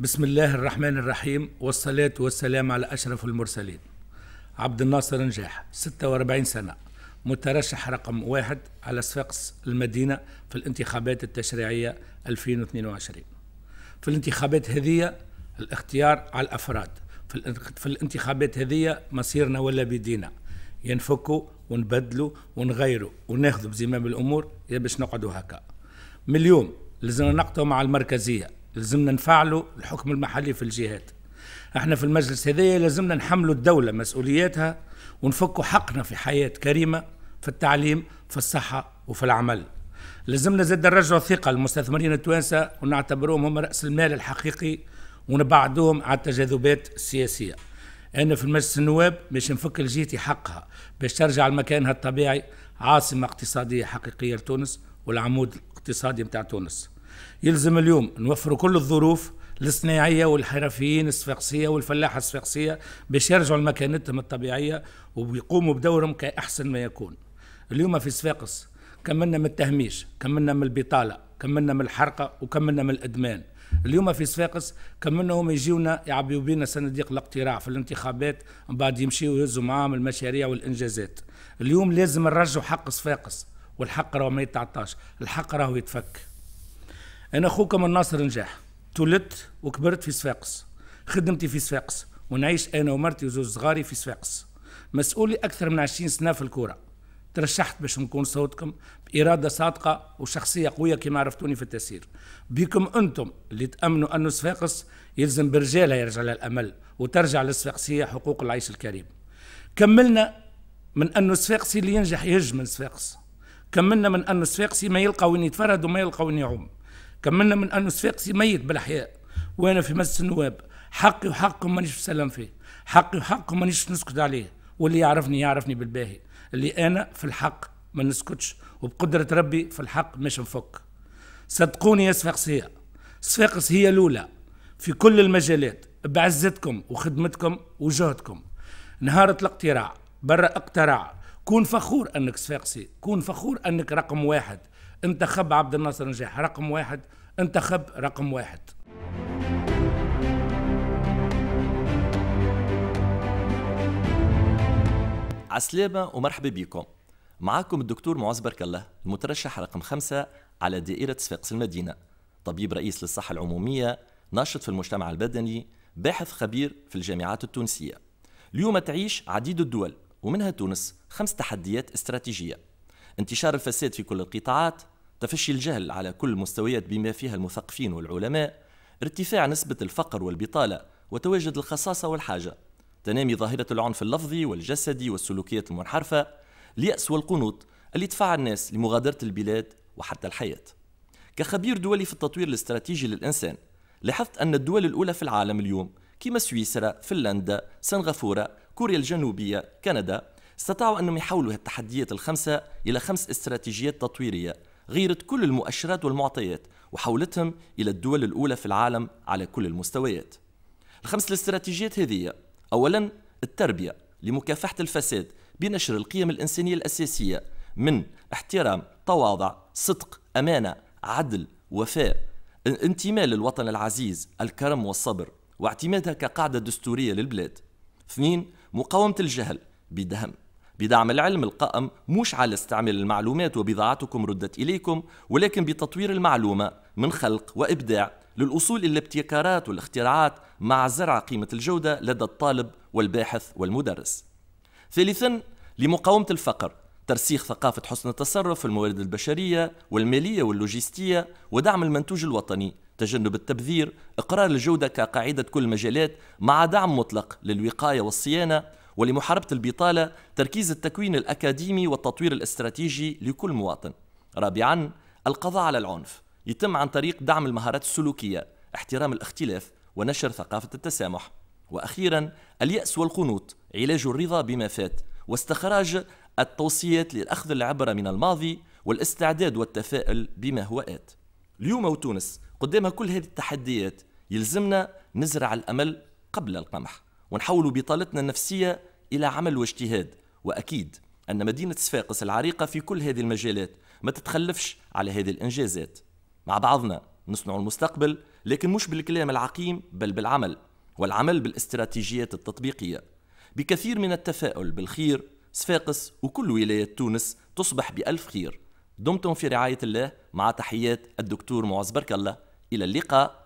بسم الله الرحمن الرحيم والصلاة والسلام على أشرف المرسلين عبد الناصر نجاح 46 سنة مترشح رقم واحد على صفاقس المدينة في الانتخابات التشريعية 2022 في الانتخابات هذه الاختيار على الأفراد في الانتخابات هذه مصيرنا ولا بيدينا ينفكوا ونبدلوا ونغيروا وناخذوا بزمام الأمور يا باش نقعدوا هكا من اليوم لازم نقطعوا مع المركزية لازمنا نفعلوا الحكم المحلي في الجهات احنا في المجلس هذايا لازمنا نحملوا الدولة مسؤولياتها ونفكوا حقنا في حياة كريمة في التعليم في الصحة وفي العمل لازمنا زاد نرجعوا ثقة للمستثمرين التوانسة ونعتبروهم هم رأس المال الحقيقي ونبعدوهم على التجاذبات السياسية أنا في المجلس النواب باش نفك لجهتي حقها باش ترجع لمكانها الطبيعي عاصمة اقتصادية حقيقية لتونس والعمود الاقتصادي متاع تونس يلزم اليوم نوفر كل الظروف الصناعيه والحرفيين الصفاقسيه والفلاحه الصفاقسيه باش يرجعوا لمكانتهم الطبيعيه ويقوموا بدورهم كاحسن ما يكون. اليوم في صفاقس كملنا من التهميش، كملنا من البطاله، كملنا من الحرقه وكملنا من الادمان. اليوم في صفاقس كملنا هم يجيونا يعبيو بينا صناديق الاقتراع في الانتخابات من بعد يمشيو يهزوا معاهم المشاريع والانجازات. اليوم لازم نرجعوا حق صفاقس والحق راهو ما يتعطاش، الحق راهو يتفك. أنا أخوكم الناصر نجاح تولدت وكبرت في صفاقس خدمتي في صفاقس ونعيش أنا ومرتي وزوج صغاري في صفاقس مسؤولي أكثر من 20 سنة في الكورة ترشحت باش نكون صوتكم بإرادة صادقة وشخصية قوية كما عرفتوني في التسيير بكم أنتم اللي تأمنوا أن صفاقس يلزم برجالها يرجع لها الأمل وترجع للصفاقسية حقوق العيش الكريم كملنا من أن صفاقسي اللي ينجح يهج من صفاقس كملنا من أن صفاقسي ما يلقى وين يتفرد وما يلقى وين يعوم كملنا من أنه صفاقسي ميت بالأحياء وأنا في مجلس النواب حقي وحقكم مانيش مسلم فيه حقي وحقكم مانيش نسكت عليه واللي يعرفني يعرفني بالباهي اللي أنا في الحق ما نسكتش وبقدرة ربي في الحق مش نفك صدقوني يا صفاقسية صفاقس هي الأولى في كل المجالات بعزتكم وخدمتكم وجهدكم نهارة الاقتراع برا اقتراع كون فخور انك صفاقسي كون فخور انك رقم واحد انتخب عبد الناصر نجاح رقم واحد انتخب رقم واحد عسلامة ومرحبا بكم معاكم الدكتور معز برك الله المترشح رقم خمسة على دائرة صفاقس المدينة طبيب رئيس للصحة العمومية ناشط في المجتمع البدني باحث خبير في الجامعات التونسية اليوم تعيش عديد الدول ومنها تونس خمس تحديات استراتيجية انتشار الفساد في كل القطاعات تفشي الجهل على كل المستويات بما فيها المثقفين والعلماء ارتفاع نسبة الفقر والبطالة وتواجد الخصاصة والحاجة تنامي ظاهرة العنف اللفظي والجسدي والسلوكيات المنحرفة اليأس والقنوط اللي دفع الناس لمغادرة البلاد وحتى الحياة كخبير دولي في التطوير الاستراتيجي للإنسان لاحظت أن الدول الأولى في العالم اليوم كما سويسرا، فنلندا، سنغافورة، كوريا الجنوبية، كندا استطاعوا أنهم يحولوا هالتحديات الخمسة إلى خمس استراتيجيات تطويرية غيرت كل المؤشرات والمعطيات وحولتهم إلى الدول الأولى في العالم على كل المستويات الخمس الاستراتيجيات هذه أولا التربية لمكافحة الفساد بنشر القيم الإنسانية الأساسية من احترام تواضع صدق أمانة عدل وفاء انتماء للوطن العزيز الكرم والصبر واعتمادها كقاعدة دستورية للبلاد اثنين مقاومة الجهل بدهم بدعم العلم القائم مش على استعمال المعلومات وبضاعتكم ردت إليكم ولكن بتطوير المعلومة من خلق وإبداع للأصول إلى ابتكارات والاختراعات مع زرع قيمة الجودة لدى الطالب والباحث والمدرس ثالثا لمقاومة الفقر ترسيخ ثقافة حسن التصرف في الموارد البشرية والمالية واللوجستية ودعم المنتوج الوطني تجنب التبذير إقرار الجودة كقاعدة كل المجالات مع دعم مطلق للوقاية والصيانة ولمحاربة البطالة تركيز التكوين الأكاديمي والتطوير الاستراتيجي لكل مواطن رابعا القضاء على العنف يتم عن طريق دعم المهارات السلوكية احترام الاختلاف ونشر ثقافة التسامح وأخيرا اليأس والقنوط علاج الرضا بما فات واستخراج التوصيات لأخذ العبرة من الماضي والاستعداد والتفاؤل بما هو آت اليوم وتونس قدامها كل هذه التحديات يلزمنا نزرع الأمل قبل القمح ونحول بطالتنا النفسية إلى عمل واجتهاد وأكيد أن مدينة صفاقس العريقة في كل هذه المجالات ما تتخلفش على هذه الإنجازات مع بعضنا نصنع المستقبل لكن مش بالكلام العقيم بل بالعمل والعمل بالاستراتيجيات التطبيقية بكثير من التفاؤل بالخير صفاقس وكل ولايات تونس تصبح بألف خير دمتم في رعاية الله مع تحيات الدكتور معز برك الله إلى اللقاء